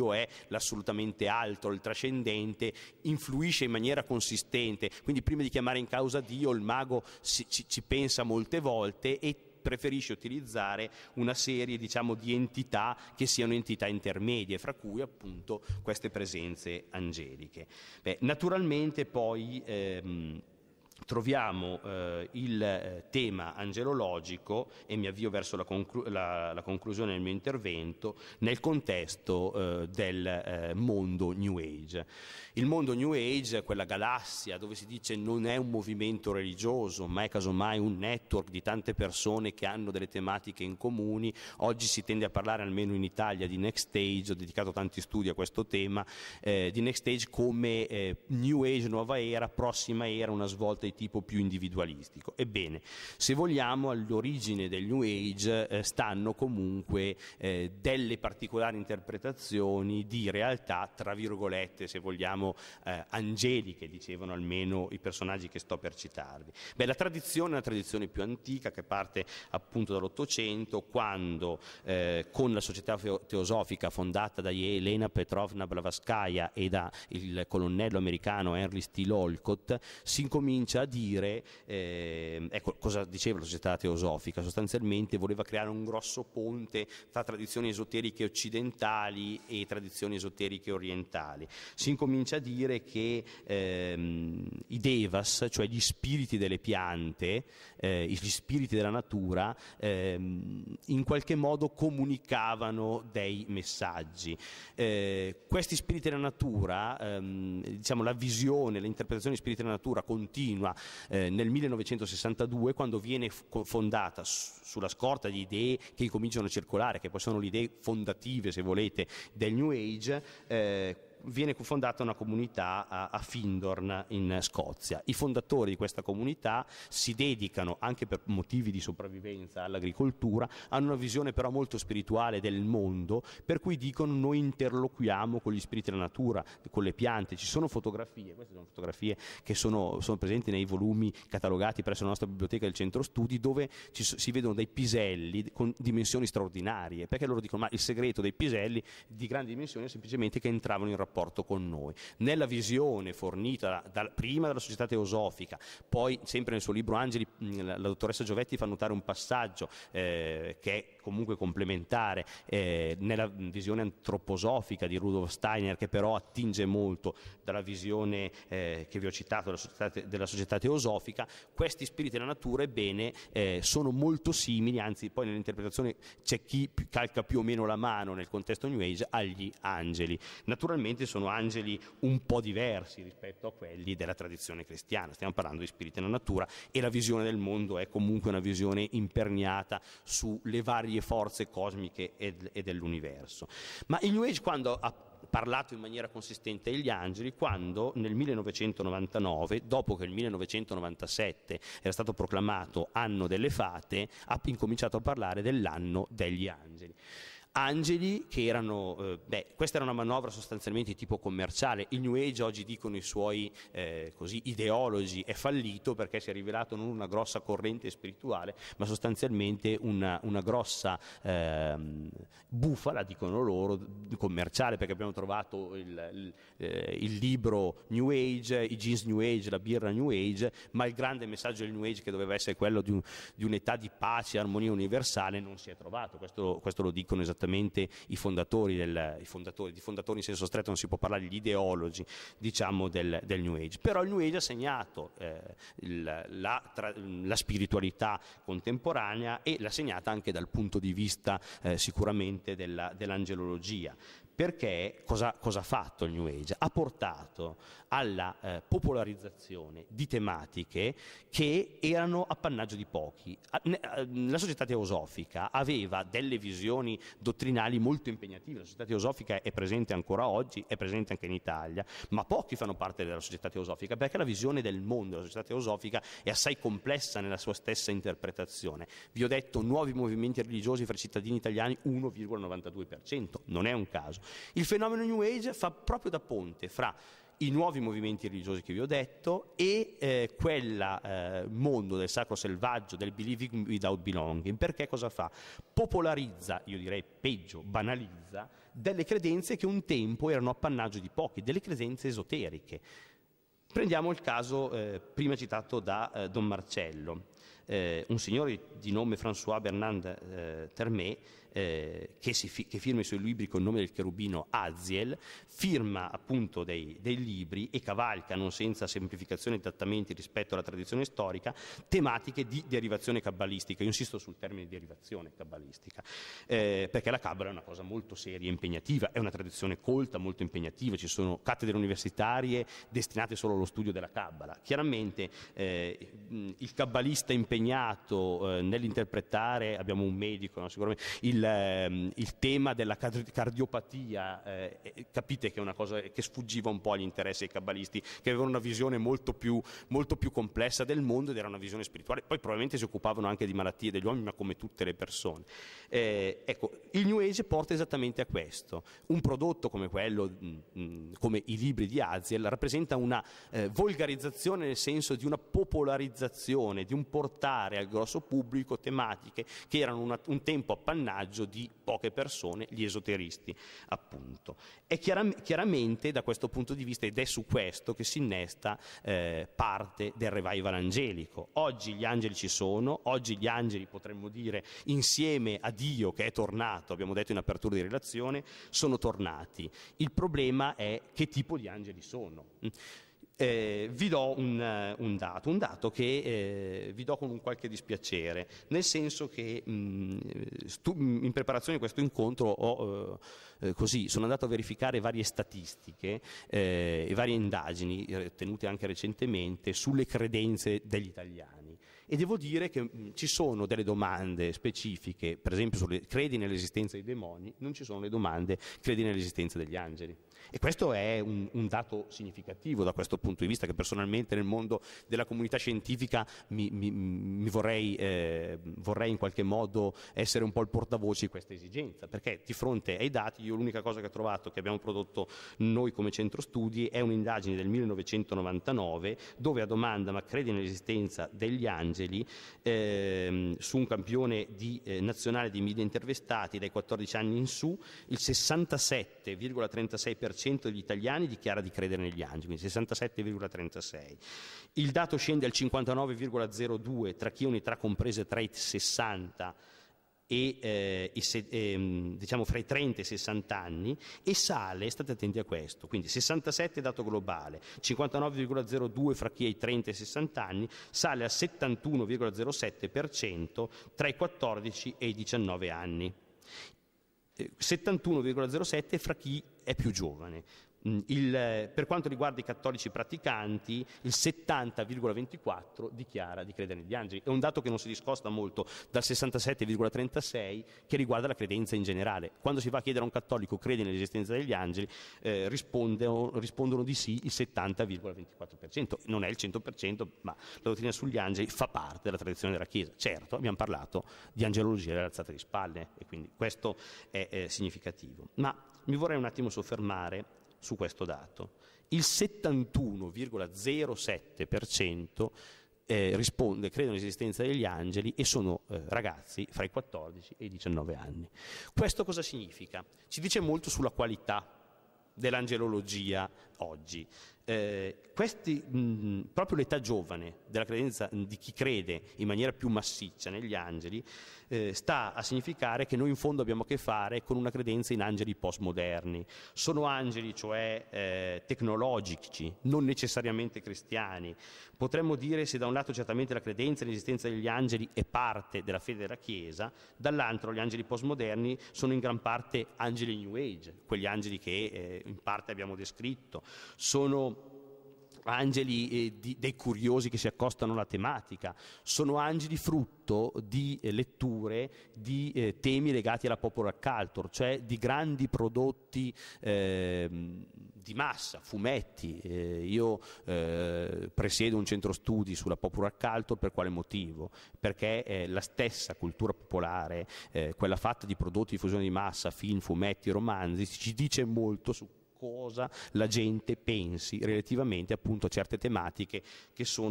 dubbio è l'assolutamente altro, il trascendente, influisce in maniera consistente, quindi prima di chiamare in causa Dio il mago si, ci, ci pensa molte volte e preferisce utilizzare una serie diciamo, di entità che siano entità intermedie, fra cui appunto queste presenze angeliche. Beh, naturalmente poi ehm, troviamo eh, il eh, tema angelologico, e mi avvio verso la, conclu- la, la conclusione del mio intervento, nel contesto eh, del eh, mondo New Age. Il mondo New Age, quella galassia dove si dice non è un movimento religioso, ma è casomai un network di tante persone che hanno delle tematiche in comuni, oggi si tende a parlare almeno in Italia di Next Stage, ho dedicato tanti studi a questo tema, eh, di Next Stage come New Age, nuova era, prossima era, una svolta di tipo più individualistico. Ebbene, se vogliamo, all'origine del New Age eh, stanno comunque eh, delle particolari interpretazioni di realtà, tra virgolette, se vogliamo, eh, angeliche, dicevano almeno i personaggi che sto per citarvi. Beh, la tradizione è una tradizione più antica che parte appunto dall'Ottocento, quando eh, con la società teosofica fondata da Elena Petrovna Blavaskaya e dal colonnello americano Henry Steele Olcott si incomincia riuscita dire, eh, ecco cosa diceva la società teosofica, sostanzialmente voleva creare un grosso ponte tra tradizioni esoteriche occidentali e tradizioni esoteriche orientali. Si incomincia a dire che ehm, i devas, cioè gli spiriti delle piante, eh, gli spiriti della natura, ehm, in qualche modo comunicavano dei messaggi. Eh, questi spiriti della natura, ehm, diciamo la visione, l'interpretazione di spiriti della natura continua prima, eh, nel 1962 quando viene fondata sulla scorta di idee che cominciano a circolare, che poi sono le idee fondative se volete del New Age, eh, viene fondata una comunità a, a Findorn in Scozia. I fondatori di questa comunità si dedicano anche per motivi di sopravvivenza all'agricoltura, hanno una visione però molto spirituale del mondo, per cui dicono noi interloquiamo con gli spiriti della natura, con le piante, ci sono fotografie, queste sono fotografie che sono, sono presenti nei volumi catalogati presso la nostra biblioteca del centro studi, dove ci, si vedono dei piselli con dimensioni straordinarie, perché loro dicono ma il segreto dei piselli di grandi dimensioni è semplicemente che entravano in rapporto rapporto con noi. Nella visione fornita dal, prima dalla società teosofica, poi sempre nel suo libro Angeli la, la dottoressa Giovetti fa notare un passaggio eh, che è comunque complementare eh, nella visione antroposofica di Rudolf Steiner che però attinge molto dalla visione eh, che vi ho citato della società, te- della società, teosofica, questi spiriti della natura ebbene eh, sono molto simili, anzi poi nell'interpretazione c'è chi calca più o meno la mano nel contesto New Age agli angeli. Naturalmente spiriti sono angeli un po' diversi rispetto a quelli della tradizione cristiana, stiamo parlando di spiriti nella natura e la visione del mondo è comunque una visione imperniata sulle varie forze cosmiche e dell'universo. Ma il New Age quando ha parlato in maniera consistente agli angeli quando nel 1999, dopo che il 1997 era stato proclamato anno delle fate, ha incominciato a parlare dell'anno degli angeli angeli che erano, eh, beh, questa era una manovra sostanzialmente di tipo commerciale, il New Age oggi dicono i suoi eh, così, ideologi è fallito perché si è rivelato non una grossa corrente spirituale, ma sostanzialmente una, una grossa eh, bufala, dicono loro, commerciale, perché abbiamo trovato il, il, eh, il libro New Age, i jeans New Age, la birra New Age, ma il grande messaggio del New Age che doveva essere quello di, un, di un'età di pace e armonia universale non si è trovato, questo, questo lo dicono esattamente certamente i fondatori, del, i fondatori, di fondatori in senso stretto non si può parlare, gli ideologi diciamo, del, del, New Age, però il New Age ha segnato eh, il, la, tra, la, spiritualità contemporanea e l'ha segnata anche dal punto di vista eh, sicuramente della, dell'angelologia perché cosa, cosa, ha fatto il New Age? Ha portato alla eh, popolarizzazione di tematiche che erano appannaggio di pochi. La società teosofica aveva delle visioni dottrinali molto impegnative, la società teosofica è presente ancora oggi, è presente anche in Italia, ma pochi fanno parte della società teosofica perché la visione del mondo della società teosofica è assai complessa nella sua stessa interpretazione. Vi ho detto nuovi movimenti religiosi fra i cittadini italiani 1,92%, non è un caso. Il fenomeno New Age fa proprio da ponte fra i nuovi movimenti religiosi che vi ho detto e eh, quel eh, mondo del sacro selvaggio, del believing without belonging, perché cosa fa? Popolarizza, io direi peggio, banalizza delle credenze che un tempo erano appannaggio di pochi, delle credenze esoteriche. Prendiamo il caso eh, prima citato da eh, Don Marcello, eh, un signore di nome François Bernard eh, Termé eh, che, fi che, firma i suoi libri con il nome del cherubino Aziel, firma appunto dei, dei libri e cavalca, non senza semplificazione e adattamenti rispetto alla tradizione storica, tematiche di derivazione cabalistica. Io insisto sul termine derivazione cabalistica, eh, perché la cabala è una cosa molto seria e impegnativa, è una tradizione colta, molto impegnativa, ci sono cattedre universitarie destinate solo allo studio della cabala. Chiaramente eh, il cabalista impegnato eh, nell'interpretare, abbiamo un medico, no, sicuramente, il il, ehm, il tema della cardiopatia, eh, capite che è una cosa che sfuggiva un po' agli interessi dei cabalisti, che avevano una visione molto più, molto più complessa del mondo ed era una visione spirituale. Poi probabilmente si occupavano anche di malattie degli uomini, ma come tutte le persone. Eh, ecco, il New Age porta esattamente a questo. Un prodotto come quello, mh, come i libri di Aziel, rappresenta una eh, volgarizzazione nel senso di una popolarizzazione, di un portare al grosso pubblico tematiche che erano una, un tempo appannaggio vantaggio di poche persone, gli esoteristi appunto. E chiaram- chiaramente da questo punto di vista, ed è su questo che si innesta eh, parte del revival angelico. Oggi gli angeli ci sono, oggi gli angeli potremmo dire insieme a Dio che è tornato, abbiamo detto in apertura di relazione, sono tornati. Il problema è che tipo di angeli sono eh, vi do un, eh, un, dato, un dato che eh, vi do con un qualche dispiacere, nel senso che mh, mm, stu- mm, in preparazione di questo incontro ho, eh, eh, così, sono andato a verificare varie statistiche eh, e varie indagini tenute anche recentemente sulle credenze degli italiani e devo dire che mh, mm, ci sono delle domande specifiche, per esempio sulle credi nell'esistenza dei demoni, non ci sono le domande credi nell'esistenza degli angeli. E questo è un, un, dato significativo da questo punto di vista che personalmente nel mondo della comunità scientifica mi, mi, mi vorrei, eh, vorrei, in qualche modo essere un po' il portavoce di questa esigenza, perché di fronte ai dati io l'unica cosa che ho trovato, che abbiamo prodotto noi come centro studi, è un'indagine del 1999 dove a domanda ma credi nell'esistenza degli angeli eh, su un campione di, eh, nazionale di media intervistati dai 14 anni in su, il 67,36% 66% degli italiani dichiara di credere negli angeli, quindi 67,36. Il dato scende al 59,02 tra chi ha un'età compresa tra i 60 e, eh, e eh, diciamo fra i 30 e i 60 anni e sale, state attenti a questo, quindi 67 dato globale, 59,02 fra chi ha i 30 e i 60 anni, sale al 71,07% tra i 14 e i 19 anni. 71,07 fra chi è più giovane, Mm, il, eh, per quanto riguarda i cattolici praticanti, il 70,24 dichiara di credere negli angeli. È un dato che non si discosta molto dal 67,36 che riguarda la credenza in generale. Quando si va a chiedere a un cattolico crede nell'esistenza degli angeli, eh, rispondono, rispondono, di sì il 70,24%. Non è il 100%, ma la dottrina sugli angeli fa parte della tradizione della Chiesa. Certo, abbiamo parlato di angelologia e alzata di spalle, e quindi questo è eh, significativo. Ma mi vorrei un attimo soffermare su questo dato. Il 71,07% eh, risponde, credono all'esistenza degli angeli e sono eh, ragazzi fra i 14 e i 19 anni. Questo cosa significa? Ci dice molto sulla qualità dell'angelologia oggi. Eh, questi, mh, proprio l'età giovane della credenza di chi crede in maniera più massiccia negli angeli eh, sta a significare che noi in fondo abbiamo a che fare con una credenza in angeli postmoderni. Sono angeli cioè eh, tecnologici, non necessariamente cristiani. Potremmo dire se da un lato certamente la credenza nell'esistenza degli angeli è parte della fede della Chiesa, dall'altro gli angeli postmoderni sono in gran parte angeli New Age, quegli angeli che eh, in parte abbiamo descritto, sono angeli eh, di, dei curiosi che si accostano alla tematica, sono angeli frutto di eh, letture di eh, temi legati alla popular culture, cioè di grandi prodotti ehm, di massa, fumetti. Eh, io eh, presiedo un centro studi sulla popular culture per quale motivo? Perché la stessa cultura popolare, eh, quella fatta di prodotti di fusione di massa, film, fumetti, romanzi, ci dice molto su cosa la gente pensi relativamente appunto a certe tematiche che sono